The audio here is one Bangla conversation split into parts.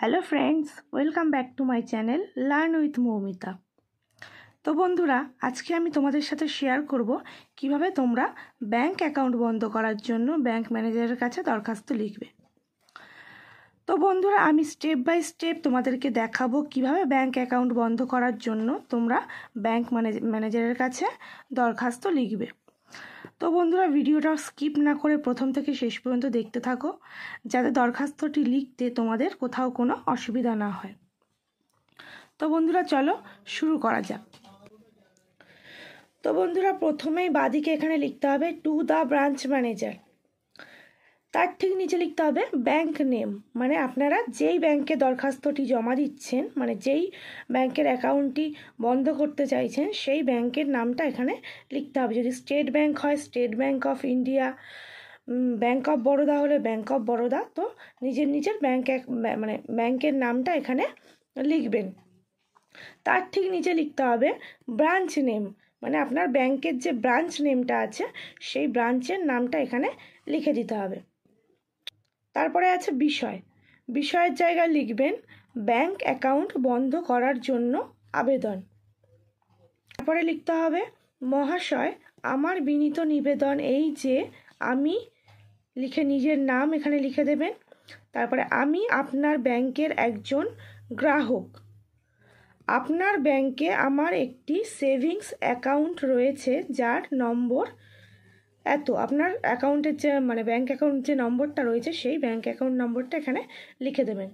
hello friends welcome back to my channel learn with Moumita তো বন্ধুরা আজকে আমি তোমাদের সাথে শেয়ার করব কিভাবে তোমরা ব্যাংক অ্যাকাউন্ট বন্ধ করার জন্য ব্যাংক ম্যানেজারের কাছে দরখাস্ত লিখবে তো বন্ধুরা আমি স্টেপ বাই স্টেপ তোমাদেরকে দেখাবো কিভাবে ব্যাংক অ্যাকাউন্ট বন্ধ করার জন্য তোমরা ব্যাংক ম্যানেজারের কাছে দরখাস্ত লিখবে তো বন্ধুরা ভিডিওটা স্কিপ না করে প্রথম থেকে শেষ পর্যন্ত দেখতে থাকো যাতে দরখাস্তটি লিখতে তোমাদের কোথাও কোনো অসুবিধা না হয় তো বন্ধুরা চলো শুরু করা যাক তো বন্ধুরা প্রথমেই বাদিকে এখানে লিখতে হবে টু দ্য ব্রাঞ্চ ম্যানেজার তার ঠিক নিচে লিখতে হবে ব্যাংক নেম মানে আপনারা যেই ব্যাংকে দরখাস্তটি জমা দিচ্ছেন মানে যেই ব্যাংকের অ্যাকাউন্টটি বন্ধ করতে চাইছেন সেই ব্যাংকের নামটা এখানে লিখতে হবে যদি স্টেট ব্যাংক হয় state bank of India bank of Baroda হলে ব্যাংক অফ বরোদা তো নিজের নিজের ব্যাংক মানে ব্যাংকের নামটা এখানে লিখবেন তার ঠিক নিচে লিখতে হবে ব্রাঞ্চ নেম মানে আপনার ব্যাংকের যে ব্রাঞ্চ নেমটা আছে সেই ব্রাঞ্চের নামটা এখানে লিখে দিতে হবে তারপরে আছে বিষয় বিষয়ের জায়গায় লিখবেন ব্যাংক অ্যাকাউন্ট বন্ধ করার জন্য আবেদন তারপরে লিখতে হবে মহাশয় আমার বিনীত নিবেদন এই যে আমি লিখে নিজের নাম এখানে লিখে দেবেন তারপরে আমি আপনার ব্যাংকের একজন গ্রাহক আপনার ব্যাংকে আমার একটি সেভিংস অ্যাকাউন্ট রয়েছে যার নম্বর এত আপনার অ্যাকাউন্টের যে মানে ব্যাঙ্ক অ্যাকাউন্ট যে নম্বরটা রয়েছে সেই ব্যাঙ্ক অ্যাকাউন্ট নম্বরটা এখানে লিখে দেবেন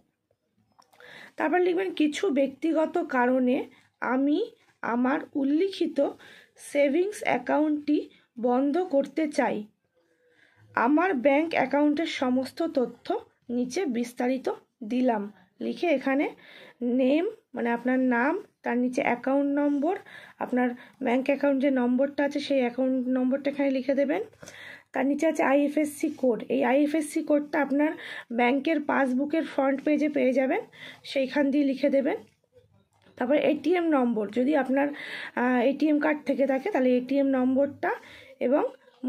তারপর লিখবেন কিছু ব্যক্তিগত কারণে আমি আমার উল্লিখিত সেভিংস অ্যাকাউন্টটি বন্ধ করতে চাই আমার ব্যাঙ্ক অ্যাকাউন্টের সমস্ত তথ্য নিচে বিস্তারিত দিলাম লিখে এখানে নেম মানে আপনার নাম তার নিচে অ্যাকাউন্ট নম্বর আপনার ব্যাঙ্ক অ্যাকাউন্ট যে নম্বরটা আছে সেই অ্যাকাউন্ট নম্বরটা এখানে লিখে দেবেন তার নিচে আছে আইএফএসসি কোড এই আইএফএসসি কোডটা আপনার ব্যাংকের পাসবুকের ফ্রন্ট পেজে পেয়ে যাবেন সেইখান দিয়ে লিখে দেবেন তারপর এটিএম নম্বর যদি আপনার এটিএম কার্ড থেকে থাকে তাহলে এটিএম নম্বরটা এবং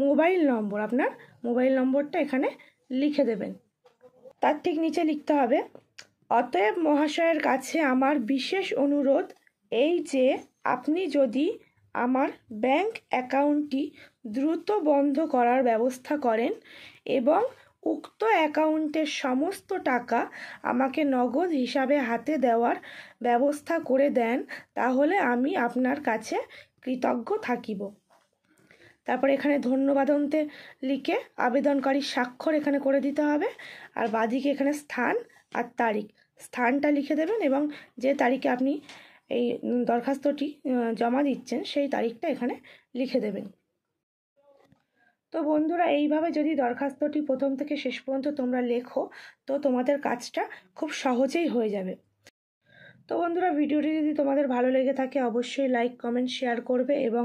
মোবাইল নম্বর আপনার মোবাইল নম্বরটা এখানে লিখে দেবেন তার ঠিক নিচে লিখতে হবে অতএব মহাশয়ের কাছে আমার বিশেষ অনুরোধ এই যে আপনি যদি আমার ব্যাংক অ্যাকাউন্টটি দ্রুত বন্ধ করার ব্যবস্থা করেন এবং উক্ত অ্যাকাউন্টের সমস্ত টাকা আমাকে নগদ হিসাবে হাতে দেওয়ার ব্যবস্থা করে দেন তাহলে আমি আপনার কাছে কৃতজ্ঞ থাকিব তারপর এখানে ধন্যবাদ অন্তে লিখে আবেদনকারীর স্বাক্ষর এখানে করে দিতে হবে আর বাদিকে এখানে স্থান আর তারিখ স্থানটা লিখে দেবেন এবং যে তারিখে আপনি এই দরখাস্তটি জমা দিচ্ছেন সেই তারিখটা এখানে লিখে দেবেন তো বন্ধুরা এইভাবে যদি দরখাস্তটি প্রথম থেকে শেষ পর্যন্ত তোমরা লেখো তো তোমাদের কাজটা খুব সহজেই হয়ে যাবে তো বন্ধুরা ভিডিওটি যদি তোমাদের ভালো লেগে থাকে অবশ্যই লাইক কমেন্ট শেয়ার করবে এবং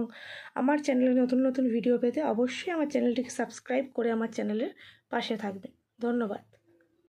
আমার চ্যানেলে নতুন নতুন ভিডিও পেতে অবশ্যই আমার চ্যানেলটিকে সাবস্ক্রাইব করে আমার চ্যানেলের পাশে থাকবে ধন্যবাদ